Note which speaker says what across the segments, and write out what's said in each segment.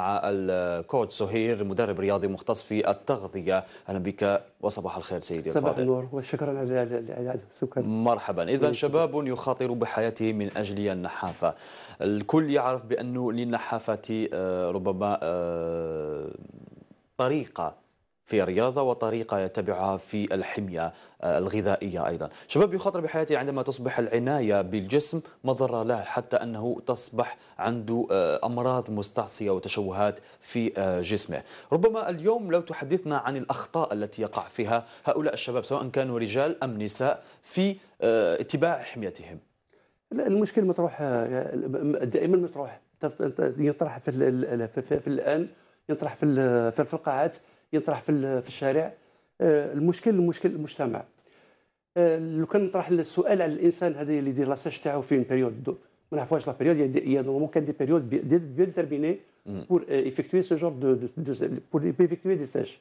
Speaker 1: مع سهير آه، مدرب رياضي مختص في التغذية أهلا بك وصباح الخير سيدي صباح
Speaker 2: النور وشكرا على الإعداد مرحبا إذا
Speaker 1: شباب يخاطر بحياته من أجل النحافة الكل يعرف بأنه للنحافة آه، ربما آه، طريقة في رياضة وطريقة يتبعها في الحمية آه، الغذائية أيضا شباب يخاطر بحياته عندما تصبح العناية بالجسم مضرة له حتى أنه تصبح عنده آه، أمراض مستعصية وتشوهات في آه، جسمه ربما اليوم لو تحدثنا عن الأخطاء التي يقع فيها هؤلاء الشباب سواء كانوا رجال أم نساء في اتباع حميتهم
Speaker 2: لا المشكل مطروح دائما مطروح يطرح في, في الآن يطرح في في القاعات يطرح في في الشارع آه، المشكل المشكل المجتمع آه، لو كان نطرح السؤال على الانسان هذا اللي يدير لاساج تاعو في بيريود ما نعرفوش لا بيريود هي ممكن دي بيريود بيان ديتيرميني بور ايفيكتوي سو جور دو بور ايفيكتوي دي ساج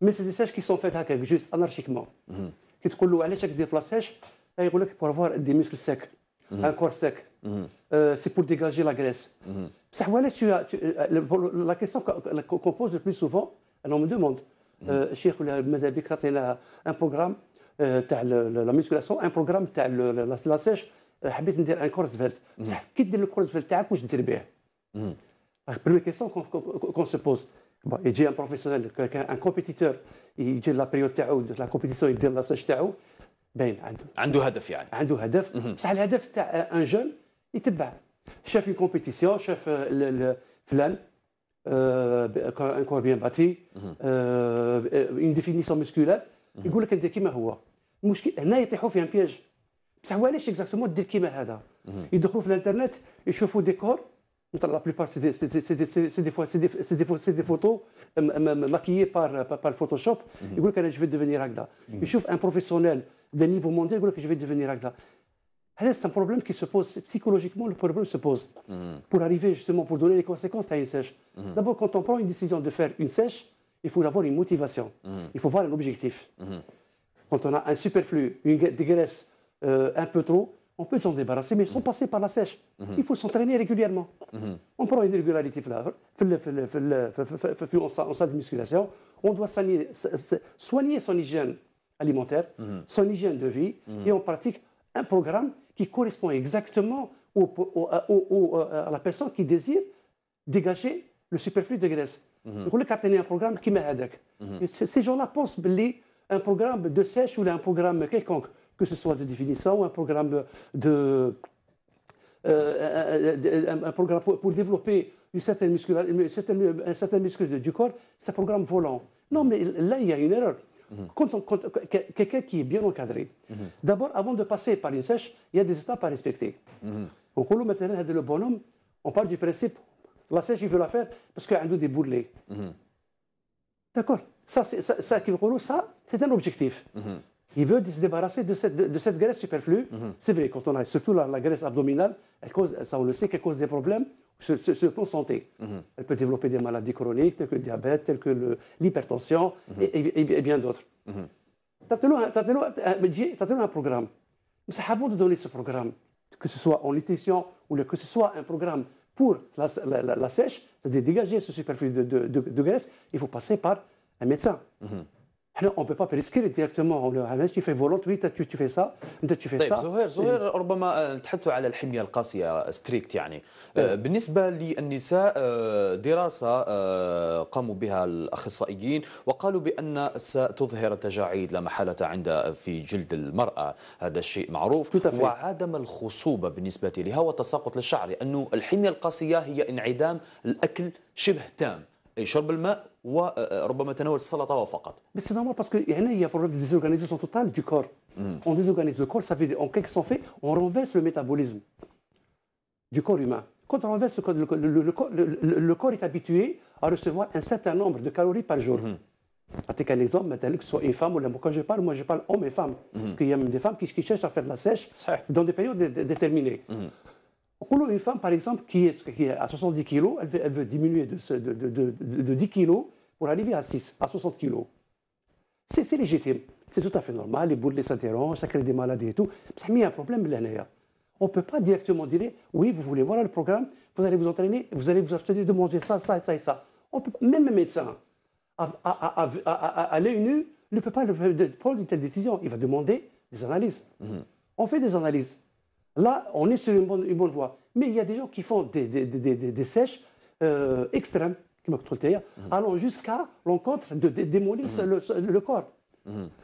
Speaker 2: مي سي دي ساج كي سون فيت هكا جوست انارشيكمون كي تقول له علاش دير لاساج يقول لك بور افوار دي ميسكل ساك ان كور ساك سي بور ديغاجي لا غريس بصح ولا لا كيسيون كو بوز بلو سوفون انهم دوموند الشيخ ولا ماذا بك تعطينا ان بروغرام تاع لا ميسكولاسيون ان بروغرام تاع لا سيش حبيت ندير ان كورس فيلت بصح كي دير الكورس فيلت تاعك واش دير به بريمير كيسيون كون سو بوز يجي ان بروفيسيونيل ان كومبيتيتور يجي لا بيريود تاعو لا كومبيتيسيون يدير لا سيش تاعو باين عنده عنده هدف يعني عنده هدف بصح الهدف تاع ان جون يتبع شاف كومبيتيسيون شاف فلان ان كور بيان باتي اون ديفينيسيون مسكولار يقول لك انت كيما هو المشكل هنا يطيحوا في ان بياج بصح هو علاش اكزاكتومون دير كيما هذا يدخلوا في الانترنت يشوفوا ديكور مثلا لا بلوبار سي دي فوا سي دي فوا سي دي فوتو ماكيي بار بار فوتوشوب يقول لك انا جو في ديفينير هكذا يشوف ان بروفيسيونيل دو نيفو مونديال يقول لك جو في ديفينير هكذا C'est un problème qui se pose psychologiquement, le problème se pose pour arriver justement, pour donner les conséquences à une sèche. D'abord, quand on prend une décision de faire une sèche, il faut avoir une motivation, il faut voir un objectif. Quand on a un superflu, une dégraisse un peu trop, on peut s'en débarrasser, mais sans passer par la sèche. Il faut s'entraîner régulièrement. On prend une régularité en salle de musculation, on doit soigner son hygiène alimentaire, son hygiène de vie, et on pratique un programme qui correspond exactement au, à la personne qui désire dégager le superflu de graisse. Mhm. le le un programme un programme هذاك ces Ces gens-là pensent un programme de sèche ou un programme quelconque, que ce soit de définition ou un programme de euh, euh, euh, un programme pour, développer une certaine un certain muscle du corps, c'est un programme volant. Non, mhm. mais là, il y a une erreur. Mhm. quelqu'un qui est bien encadré, mhm. d'abord, avant de passer par une sèche, il y a des étapes à respecter. Mhm. le bonhomme, on parle du principe, la sèche, il veut la faire parce qu'il a des bourrelets. D'accord Ça, c'est ça, ça, un objectif. Il veut se débarrasser de cette, de, cette graisse superflue. C'est vrai, quand on a surtout la, graisse abdominale, ça on le sait, qu'elle cause des problèmes se sur, mhm. Elle peut développer des maladies chroniques telles que le diabète, telles que l'hypertension mhm. et, bien d'autres. Mhm. Tu as un programme. Mais avant de donner ce programme, que ce soit en nutrition ou que ce soit un programme pour la, la, sèche, c'est-à-dire dégager ce superflu de, graisse, il faut passer par un médecin. حنا اون بي با بريسكري ديريكتومون علاش تي في فولونت وي تي في سا انت تي في سا طيب زهير زهير
Speaker 1: ربما آه، نتحدث على الحميه القاسيه ستريكت آه، يعني آه، طيب. بالنسبه للنساء دراسه قاموا بها الاخصائيين وقالوا بان ستظهر تجاعيد لا محاله عند في جلد المراه هذا الشيء معروف وعدم الخصوبه بالنسبه لها وتساقط للشعر لانه الحميه القاسيه هي انعدام الاكل شبه تام et le
Speaker 2: Mais c'est normal parce qu'il il y a problème de désorganisation totale du corps. Mm. On désorganise le corps, ça veut dire en quelque sorte, on renverse le métabolisme du corps humain. Quand on renverse le corps, le, corps est habitué à recevoir un certain nombre de calories par jour. Avec un exemple, que ce soit une femme ou quand je parle, moi je parle hommes et femmes. Il mm-hmm. qu'il y a même des femmes qui, cherchent à faire de la sèche dans des périodes déterminées. Mm-hmm une femme, par exemple, qui est, qui est à 70 kg, elle veut, diminuer de, de, 10 kg pour arriver à 6, à 60 kg. C'est légitime, c'est tout à fait normal, les les s'interrogent, ça crée des maladies et tout. Ça met un problème, l'année. On ne peut pas directement dire, oui, vous voulez, voir le programme, vous allez vous entraîner, vous allez vous abstenir de manger ça, ça et ça et ça. On peut, même un médecin, à, à, l'œil nu, ne peut pas prendre une telle décision. Il va demander des analyses. Mhm. On fait des analyses. Là, on est sur une bonne, voie. Mais il y a des gens qui font des, des, des, des sèches euh, extrêmes, mmh. allant jusqu'à l'encontre de, démolir mmh. le corps.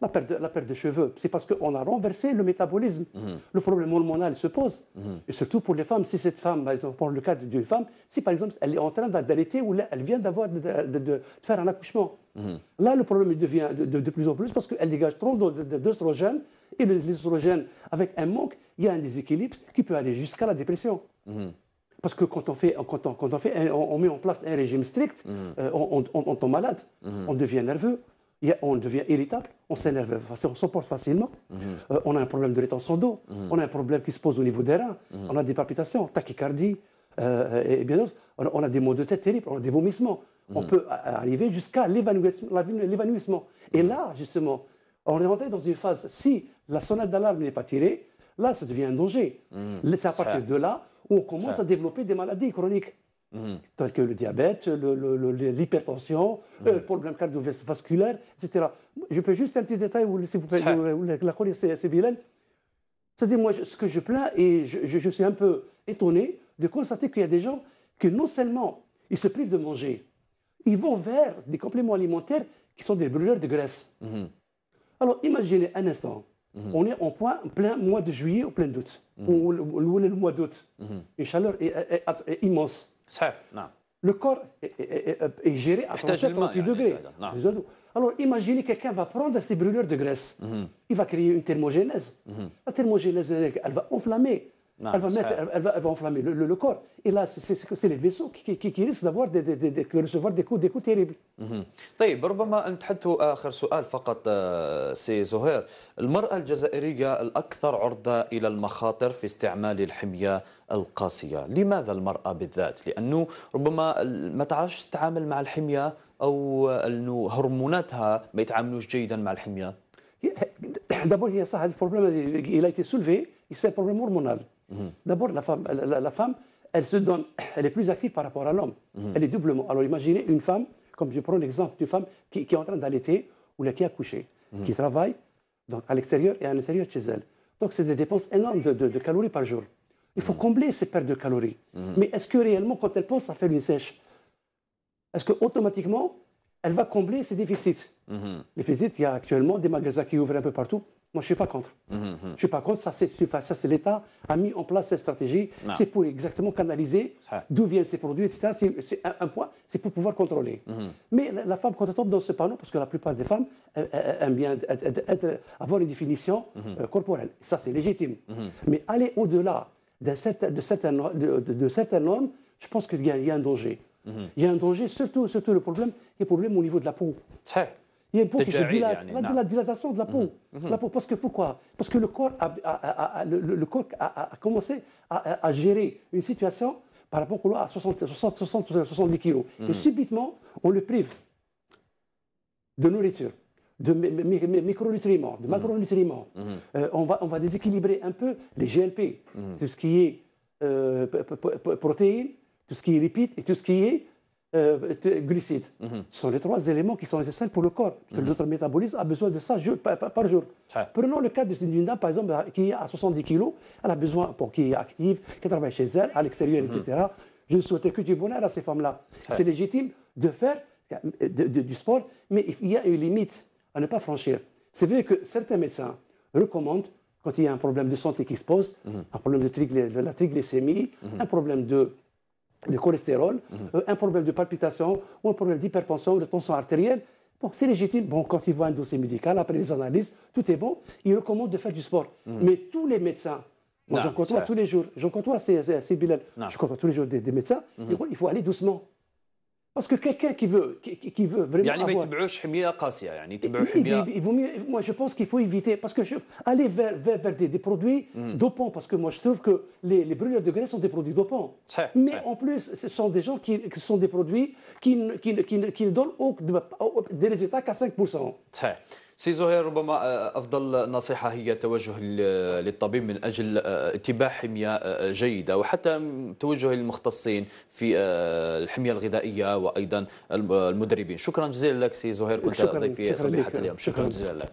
Speaker 2: La, perte de, cheveux, c'est parce qu'on a renversé le métabolisme. Mm-hmm. Le problème hormonal se pose. Mm-hmm. Et surtout pour les femmes, si cette femme, par exemple, pour le cas d'une femme, si par exemple elle est en train d'allaiter ou elle vient d'avoir de, faire un accouchement, mm-hmm. là le problème devient de, plus en plus parce qu'elle dégage trop d'œstrogènes. Et l'œstrogène, avec un manque, il y a un déséquilibre qui peut aller jusqu'à la dépression. Parce que quand on fait, quand on, met en place un régime strict, euh, on, on, tombe malade, on devient nerveux on devient irritable, on s'énerve, on s'emporte facilement, mhm. euh, on a un problème de rétention d'eau, mhm. on a un problème qui se pose au niveau des reins, mhm. on a des palpitations, tachycardie, euh, et, bien d'autres. On, on, a des maux de tête terribles, on a des vomissements. On peut arriver jusqu'à l'évanouissement. Et là, justement, on est rentré dans une phase, si la sonnette d'alarme n'est pas tirée, là, ça devient un danger. C'est à partir de là où on commence à développer des maladies chroniques. Mm-hmm. Tant que le diabète, l'hypertension, le, euh, mm-hmm. le, problème cardiovasculaire, etc. Je peux juste un petit détail, vous, si vous la connaissez, c'est Bilal. C'est-à-dire, moi, ce que je plains, et je, je, suis un peu étonné de constater qu'il y a des gens qui, non seulement ils se privent de manger, ils vont vers des compléments alimentaires qui sont des brûleurs de graisse. Mm-hmm. Alors, imaginez un instant, on est en plein mois de juillet ou plein d'août, ou, le mois d'août. Une chaleur est, immense le corps est, géré à 38 degrés. Alors imaginez quelqu'un va prendre ces brûleurs de graisse, mhm. il va créer une thermogénèse. Mhm. La thermogénèse, elle va enflammer Non, elle, va mettre, elle, elle, va, elle, va, enflammer le, le, le corps. Et là, c'est les vaisseaux qui, qui, qui risquent d'avoir des, des, des, recevoir des coups, des coups terribles.
Speaker 1: طيب ربما نتحدثوا آخر سؤال فقط سي زهير المرأة الجزائرية الأكثر عرضة إلى المخاطر في استعمال الحمية القاسية لماذا المرأة بالذات؟ لأنه ربما ما تعرفش تتعامل مع الحمية أو أنه هرموناتها ما يتعاملوش جيدا مع الحمية
Speaker 2: D'abord, il y a ça, le problème, il a été soulevé, c'est un problème hormonal. Mhm. D'abord, la femme, la, femme, elle se donne, elle est plus active par rapport à l'homme. Mhm. Elle est doublement. Alors imaginez une femme, comme je prends l'exemple d'une femme qui, est en train d'allaiter ou la qui a couché, mhm. qui travaille donc, à l'extérieur et à l'intérieur chez elle. Donc c'est des dépenses énormes de, de, calories par jour. Il faut combler ces pertes de calories. Mais est-ce que réellement, quand elle pense à faire une sèche, est-ce que automatiquement elle va combler ses déficits Les déficits, il y a actuellement des magasins qui ouvrent un peu partout moi, je ne suis pas contre. Mhm, mhm. Je ne suis pas contre. Ça, c'est l'État a mis en place cette stratégie. C'est pour exactement canaliser d'où viennent ces produits, etc. C'est un, point, c'est pour pouvoir contrôler. Mhm. Mais la, femme, quand elle tombe dans ce panneau, parce que la plupart des femmes aiment bien avoir une définition euh, corporelle. Ça, c'est légitime. Mais aller au-delà de certaines de, cette, de, normes, je pense qu'il y, a un danger. Il y a un danger, surtout, surtout le problème, le problème au niveau de la peau. Il y a une peau qui se dilate, La, dilatation de la peau. Mmh. Mmh. La peau. Parce que pourquoi Parce que le corps a, le, a, commencé à, gérer une situation par rapport à 60, 60, 60 70 kilos. Et mmh. subitement, on le prive de nourriture, de micronutriments, de macronutriments. Euh, on, va, on va déséquilibrer un peu les GLP, tout ce qui est euh, protéines, tout ce qui est lipides et tout ce qui est glycides. Euh, glucides. Mhm. Ce sont les trois éléments qui sont essentiels pour le corps. Parce que mhm. Notre métabolisme a besoin de ça jour, par, jour. Prenons le cas d'une dame, par exemple, qui a à 70 kg, elle a besoin, pour qu'elle soit active, qu'elle travaille chez elle, à l'extérieur, etc. Mhm. Je ne souhaitais que du bonheur à ces femmes-là. C'est légitime de faire du sport, mais il y a une limite à ne pas franchir. C'est vrai que certains médecins recommandent, quand il y a un problème de santé qui se pose, un problème de, de la triglycémie, un problème de de cholestérol, mhm. euh, un problème de palpitation ou un problème d'hypertension ou de tension artérielle. Bon, c'est légitime. Bon, quand ils voit un dossier médical, après les analyses, tout est bon. Il recommande de faire du sport. Mhm. Mais tous les médecins, moi j'en côtoie tous les jours, j'en côtoie, c'est Bilal, je côtoie tous les jours des, médecins, mhm. ils il faut aller doucement. Parce que quelqu'un qui veut, qui, veut vraiment. Avoir... Il vaut mieux, moi, je pense qu'il faut éviter. Parce que je, aller vers, vers, des, produits mm. dopants. Parce que moi, je trouve que les, les brûlures de graisse sont des produits dopants. Mais en plus, ce sont des gens qui, sont des produits qui, qui, ne donnent des résultats qu'à 5%.
Speaker 1: سي زهير ربما آه، افضل نصيحه هي التوجه للطبيب من اجل آه، اتباع حميه آه، جيده وحتى توجه المختصين في الحميه الغذائيه وايضا المدربين شكرا جزيلا لك سي زهير كنت ضيفي صبيحه اليوم شكرا جزيلا لك